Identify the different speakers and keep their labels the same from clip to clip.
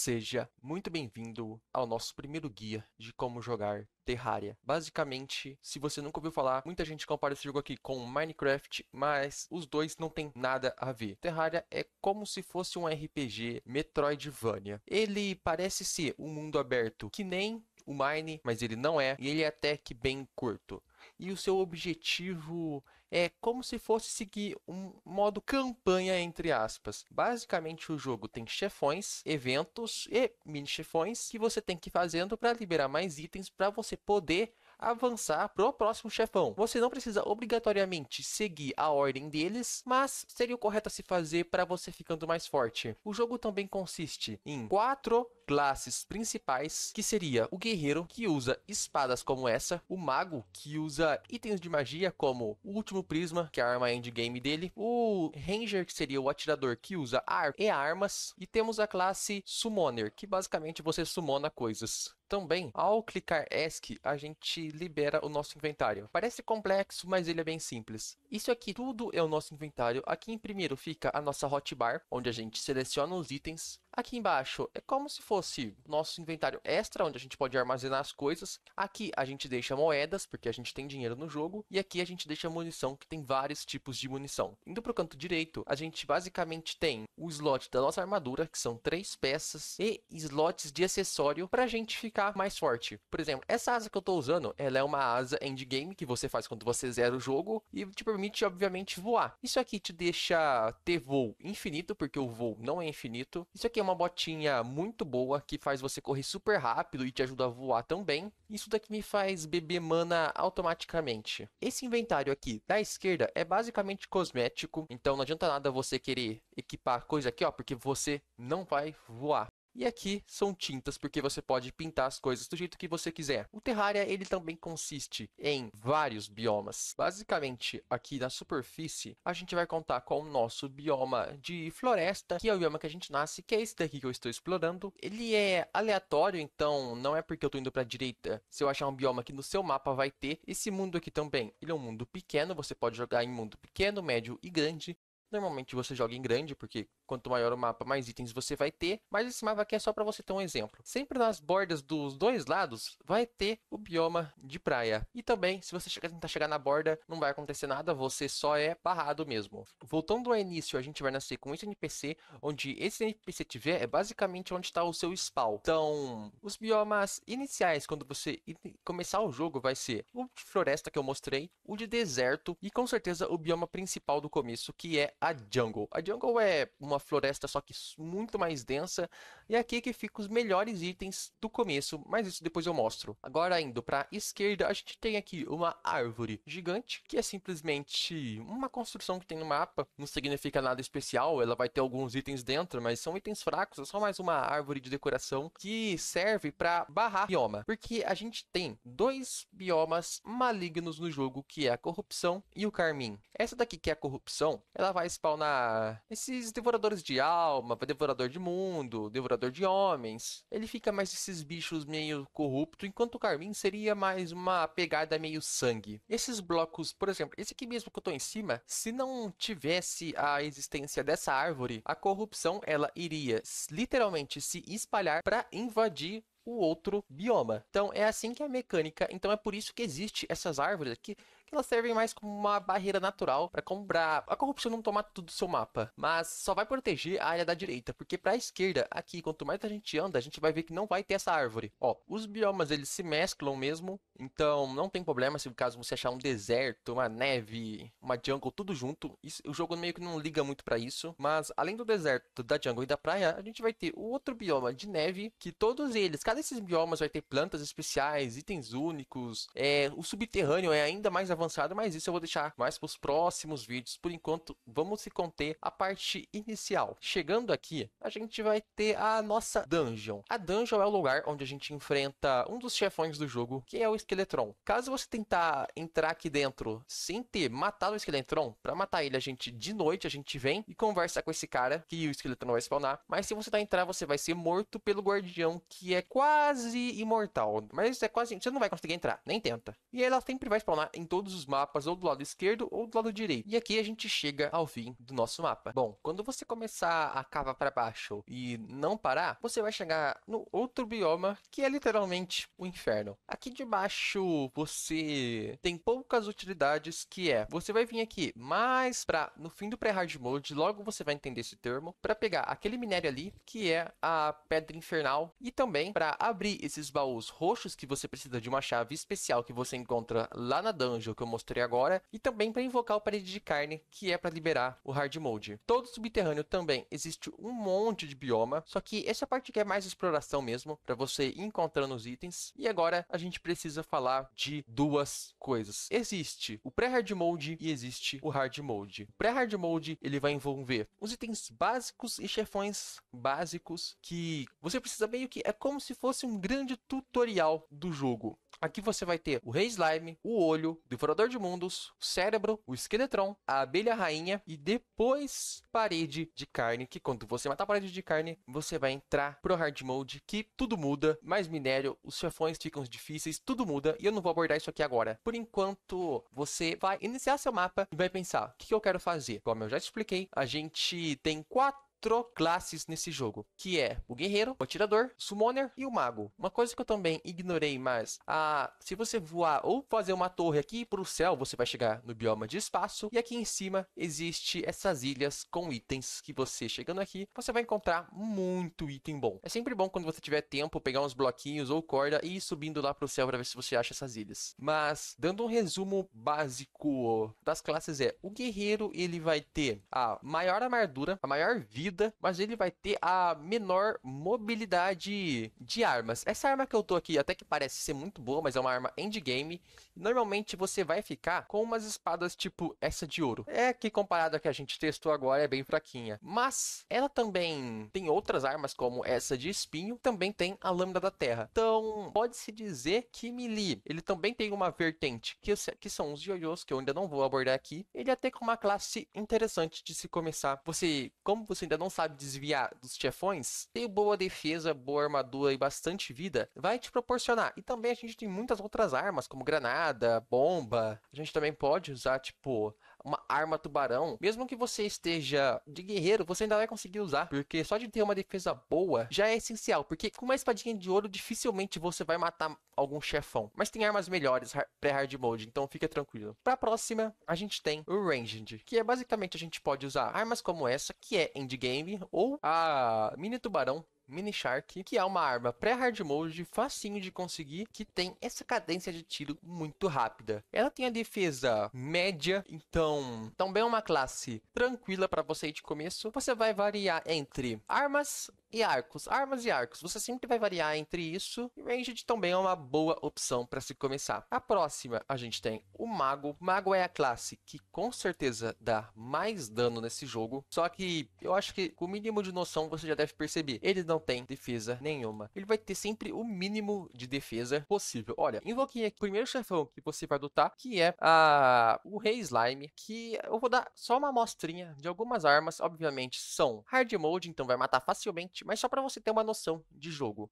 Speaker 1: Seja muito bem-vindo ao nosso primeiro guia de como jogar Terraria. Basicamente, se você nunca ouviu falar, muita gente compara esse jogo aqui com Minecraft, mas os dois não tem nada a ver. Terraria é como se fosse um RPG Metroidvania. Ele parece ser um mundo aberto que nem o Mine, mas ele não é, e ele é até que bem curto e o seu objetivo é como se fosse seguir um modo campanha entre aspas. Basicamente o jogo tem chefões, eventos e mini chefões que você tem que ir fazendo para liberar mais itens para você poder avançar pro próximo chefão. Você não precisa obrigatoriamente seguir a ordem deles, mas seria o correto a se fazer para você ficando mais forte. O jogo também consiste em quatro classes principais, que seria o guerreiro, que usa espadas como essa, o mago, que usa itens de magia como o último prisma, que é a arma endgame dele, o ranger, que seria o atirador, que usa ar e armas, e temos a classe summoner, que basicamente você summona coisas. Também, ao clicar ESC, a gente libera o nosso inventário. Parece complexo, mas ele é bem simples. Isso aqui tudo é o nosso inventário. Aqui em primeiro fica a nossa hotbar, onde a gente seleciona os itens. Aqui embaixo é como se fosse nosso inventário extra, onde a gente pode armazenar as coisas. Aqui a gente deixa moedas, porque a gente tem dinheiro no jogo. E aqui a gente deixa munição, que tem vários tipos de munição. Indo para o canto direito, a gente basicamente tem o slot da nossa armadura, que são três peças, e slots de acessório para a gente ficar mais forte. Por exemplo, essa asa que eu estou usando, ela é uma asa endgame, que você faz quando você zera o jogo, e te permite, obviamente, voar. Isso aqui te deixa ter voo infinito, porque o voo não é infinito. Isso aqui é uma botinha muito boa que faz você correr super rápido e te ajuda a voar também. Isso daqui me faz beber mana automaticamente. Esse inventário aqui da esquerda é basicamente cosmético, então não adianta nada você querer equipar coisa aqui, ó, porque você não vai voar. E aqui são tintas, porque você pode pintar as coisas do jeito que você quiser. O Terraria, ele também consiste em vários biomas. Basicamente, aqui na superfície, a gente vai contar com o nosso bioma de floresta, que é o bioma que a gente nasce, que é esse daqui que eu estou explorando. Ele é aleatório, então não é porque eu estou indo para a direita. Se eu achar um bioma que no seu mapa vai ter, esse mundo aqui também, ele é um mundo pequeno, você pode jogar em mundo pequeno, médio e grande. Normalmente você joga em grande, porque quanto maior o mapa, mais itens você vai ter. Mas esse mapa aqui é só para você ter um exemplo. Sempre nas bordas dos dois lados vai ter o bioma de praia. E também, se você tentar chegar na borda, não vai acontecer nada, você só é barrado mesmo. Voltando ao início, a gente vai nascer com esse NPC, onde esse NPC tiver é basicamente onde está o seu spawn. Então, os biomas iniciais, quando você começar o jogo, vai ser o de floresta que eu mostrei, o de deserto e com certeza o bioma principal do começo, que é a jungle. A jungle é uma floresta só que muito mais densa e é aqui que ficam os melhores itens do começo, mas isso depois eu mostro. Agora indo para a esquerda, a gente tem aqui uma árvore gigante que é simplesmente uma construção que tem no mapa, não significa nada especial, ela vai ter alguns itens dentro, mas são itens fracos, é só mais uma árvore de decoração que serve para barrar bioma, porque a gente tem dois biomas malignos no jogo, que é a corrupção e o carmim. Essa daqui que é a corrupção, ela vai faz spawn na... esses devoradores de alma, devorador de mundo, devorador de homens. Ele fica mais esses bichos meio corrupto, enquanto o Carmim seria mais uma pegada meio sangue. Esses blocos, por exemplo, esse aqui mesmo que eu tô em cima, se não tivesse a existência dessa árvore, a corrupção ela iria literalmente se espalhar para invadir o outro bioma. Então é assim que é a mecânica. Então é por isso que existe essas árvores aqui que elas servem mais como uma barreira natural para comprar a corrupção não tomar tudo do seu mapa. Mas só vai proteger a área da direita, porque para a esquerda, aqui, quanto mais a gente anda, a gente vai ver que não vai ter essa árvore. Ó, os biomas eles se mesclam mesmo, então não tem problema se no caso você achar um deserto, uma neve, uma jungle, tudo junto. Isso, o jogo meio que não liga muito para isso, mas além do deserto, da jungle e da praia, a gente vai ter o outro bioma de neve, que todos eles, cada desses biomas vai ter plantas especiais, itens únicos, é, o subterrâneo é ainda mais avançado avançado, mas isso eu vou deixar mais para os próximos vídeos. Por enquanto, vamos se conter a parte inicial. Chegando aqui, a gente vai ter a nossa dungeon. A dungeon é o lugar onde a gente enfrenta um dos chefões do jogo, que é o esqueletron. Caso você tentar entrar aqui dentro sem ter matado o esqueletron, para matar ele, a gente de noite a gente vem e conversa com esse cara que o esqueletron vai spawnar. Mas se você tentar entrar, você vai ser morto pelo guardião que é quase imortal. Mas é quase, você não vai conseguir entrar, nem tenta. E ela sempre vai spawnar em todo todos os mapas ou do lado esquerdo ou do lado direito. E aqui a gente chega ao fim do nosso mapa. Bom, quando você começar a cavar para baixo e não parar, você vai chegar no outro bioma que é literalmente o inferno. Aqui de baixo você tem poucas utilidades que é, você vai vir aqui mais para no fim do pré-hard mode, logo você vai entender esse termo, para pegar aquele minério ali que é a pedra infernal e também para abrir esses baús roxos que você precisa de uma chave especial que você encontra lá na dungeon que eu mostrei agora, e também para invocar o parede de carne, que é para liberar o hard mode. Todo subterrâneo também existe um monte de bioma, só que essa é parte que é mais exploração mesmo, para você ir encontrando os itens. E agora a gente precisa falar de duas coisas. Existe o pré-hard mode e existe o hard mode. O pré-hard mode, ele vai envolver os itens básicos e chefões básicos que você precisa meio que é como se fosse um grande tutorial do jogo. Aqui você vai ter o Rei Slime, o Olho, o Devorador de Mundos, o Cérebro, o Esqueletron, a Abelha Rainha e depois Parede de Carne, que quando você matar a Parede de Carne, você vai entrar pro Hard Mode, que tudo muda, mais minério, os chefões ficam difíceis, tudo muda e eu não vou abordar isso aqui agora. Por enquanto, você vai iniciar seu mapa e vai pensar, o que eu quero fazer? Como eu já te expliquei, a gente tem quatro quatro classes nesse jogo, que é o guerreiro, o atirador, o summoner e o mago. Uma coisa que eu também ignorei, mas ah, se você voar ou fazer uma torre aqui para o céu, você vai chegar no bioma de espaço. E aqui em cima existe essas ilhas com itens que você chegando aqui, você vai encontrar muito item bom. É sempre bom quando você tiver tempo pegar uns bloquinhos ou corda e ir subindo lá para o céu para ver se você acha essas ilhas. Mas dando um resumo básico das classes é o guerreiro ele vai ter a maior armadura, a maior vida vida, mas ele vai ter a menor mobilidade de armas. Essa arma que eu tô aqui até que parece ser muito boa, mas é uma arma endgame. Normalmente você vai ficar com umas espadas tipo essa de ouro. É que comparado a que a gente testou agora é bem fraquinha. Mas ela também tem outras armas como essa de espinho, também tem a lâmina da terra. Então pode-se dizer que melee, ele também tem uma vertente que, que são os joios que eu ainda não vou abordar aqui. Ele é até com uma classe interessante de se começar. Você, como você ainda não sabe desviar dos chefões, ter boa defesa, boa armadura e bastante vida vai te proporcionar. E também a gente tem muitas outras armas, como granada, bomba. A gente também pode usar, tipo, uma arma tubarão, mesmo que você esteja de guerreiro, você ainda vai conseguir usar, porque só de ter uma defesa boa já é essencial, porque com uma espadinha de ouro dificilmente você vai matar algum chefão. Mas tem armas melhores pré-hard mode, então fica tranquilo. Para a próxima, a gente tem o ranged, que é basicamente a gente pode usar armas como essa, que é endgame, ou a mini tubarão Mini Shark, que é uma arma pré-hard mode, facinho de conseguir, que tem essa cadência de tiro muito rápida. Ela tem a defesa média, então também é uma classe tranquila para você ir de começo. Você vai variar entre armas e arcos, armas e arcos, você sempre vai variar entre isso. E Ranged também é uma boa opção para se começar. A próxima a gente tem o Mago. Mago é a classe que com certeza dá mais dano nesse jogo. Só que eu acho que com o mínimo de noção você já deve perceber. Ele não tem defesa nenhuma. Ele vai ter sempre o mínimo de defesa possível. Olha, invoquei aqui o primeiro chefão que você vai adotar, que é a... o Rei Slime. Que eu vou dar só uma amostrinha de algumas armas. Obviamente são Hard Mode, então vai matar facilmente mas só para você ter uma noção de jogo.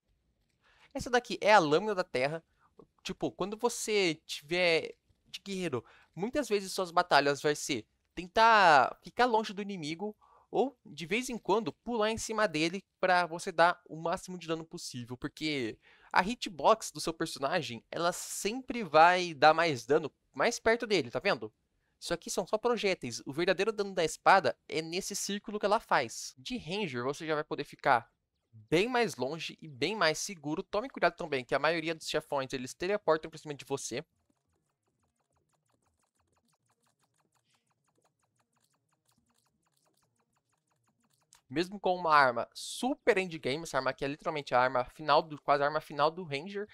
Speaker 1: Essa daqui é a lâmina da terra. Tipo, quando você tiver de guerreiro, muitas vezes suas batalhas vai ser tentar ficar longe do inimigo ou de vez em quando pular em cima dele para você dar o máximo de dano possível, porque a hitbox do seu personagem, ela sempre vai dar mais dano mais perto dele, tá vendo? Isso aqui são só projéteis. O verdadeiro dano da espada é nesse círculo que ela faz. De Ranger, você já vai poder ficar bem mais longe e bem mais seguro. Tome cuidado também, que a maioria dos chefões, eles teleportam por cima de você. mesmo com uma arma super endgame, essa arma aqui é literalmente a arma final, do, quase a arma final do Ranger.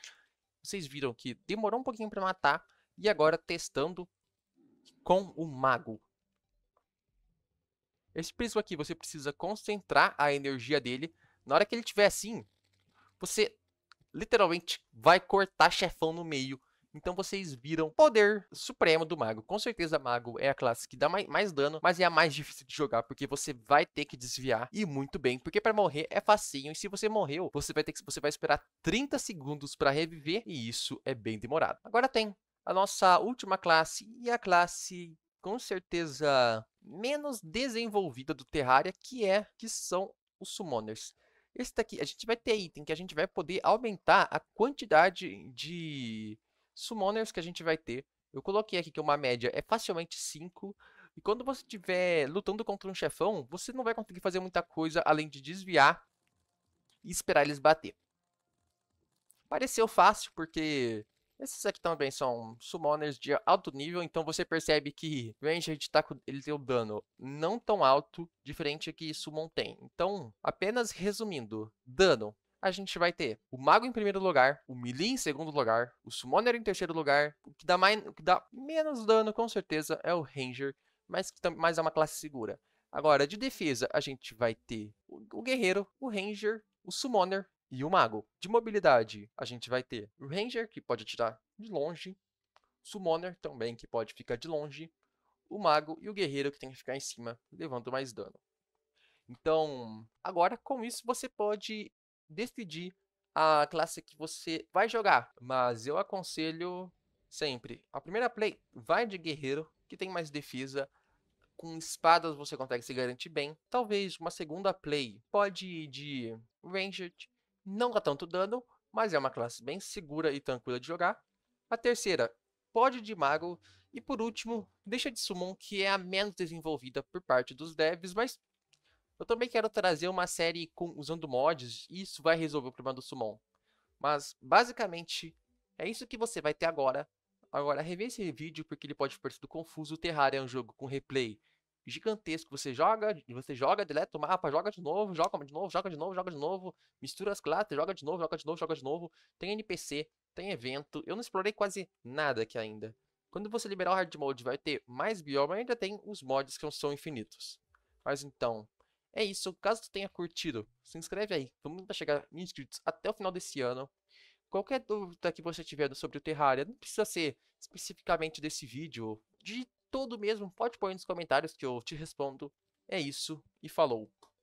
Speaker 1: Vocês viram que demorou um pouquinho para matar, e agora testando com o mago. Esse príncipe aqui, você precisa concentrar a energia dele. Na hora que ele tiver assim, você literalmente vai cortar chefão no meio. Então vocês viram poder supremo do mago. Com certeza mago é a classe que dá mais, mais, dano, mas é a mais difícil de jogar, porque você vai ter que desviar e muito bem, porque para morrer é facinho e se você morreu, você vai ter que você vai esperar 30 segundos para reviver e isso é bem demorado. Agora tem a nossa última classe e a classe com certeza menos desenvolvida do Terraria, que é que são os summoners. Esse daqui, a gente vai ter item que a gente vai poder aumentar a quantidade de summoners que a gente vai ter. Eu coloquei aqui que uma média é facilmente 5. E quando você estiver lutando contra um chefão, você não vai conseguir fazer muita coisa além de desviar e esperar eles bater. Pareceu fácil porque esses aqui também são summoners de alto nível, então você percebe que Ranged tá com, ele tem um dano não tão alto, diferente que Summon tem. Então, apenas resumindo, dano a gente vai ter o Mago em primeiro lugar, o Melee em segundo lugar, o Summoner em terceiro lugar. O que dá, mais, o que dá menos dano, com certeza, é o Ranger, mas, mas é uma classe segura. Agora, de defesa, a gente vai ter o, o Guerreiro, o Ranger, o Summoner e o mago. De mobilidade, a gente vai ter o ranger, que pode atirar de longe, summoner também, que pode ficar de longe, o mago e o guerreiro, que tem que ficar em cima, levando mais dano. Então, agora com isso você pode decidir a classe que você vai jogar, mas eu aconselho sempre. A primeira play vai de guerreiro, que tem mais defesa, com espadas você consegue se garantir bem. Talvez uma segunda play pode ir de Ranged, não dá tá tanto dano, mas é uma classe bem segura e tranquila de jogar. A terceira, pode de mago. E por último, deixa de summon, que é a menos desenvolvida por parte dos devs, mas eu também quero trazer uma série com, usando mods, e isso vai resolver o problema do summon. Mas, basicamente, é isso que você vai ter agora. Agora, revê esse vídeo, porque ele pode ter sido confuso. Terraria é um jogo com replay gigantesco. Você joga, você joga, deleta o mapa, joga de novo, joga de novo, joga de novo, joga de novo, mistura as classes, joga de novo, joga de novo, joga de novo. Tem NPC, tem evento. Eu não explorei quase nada aqui ainda. Quando você liberar o hard mode, vai ter mais bioma e ainda tem os mods que não são infinitos. Mas então, é isso. Caso tu tenha curtido, se inscreve aí. Vamos tentar chegar mil inscritos até o final desse ano. Qualquer dúvida que você tiver sobre o Terraria, não precisa ser especificamente desse vídeo. Digite todo mesmo, pode pôr aí nos comentários que eu te respondo. É isso e falou!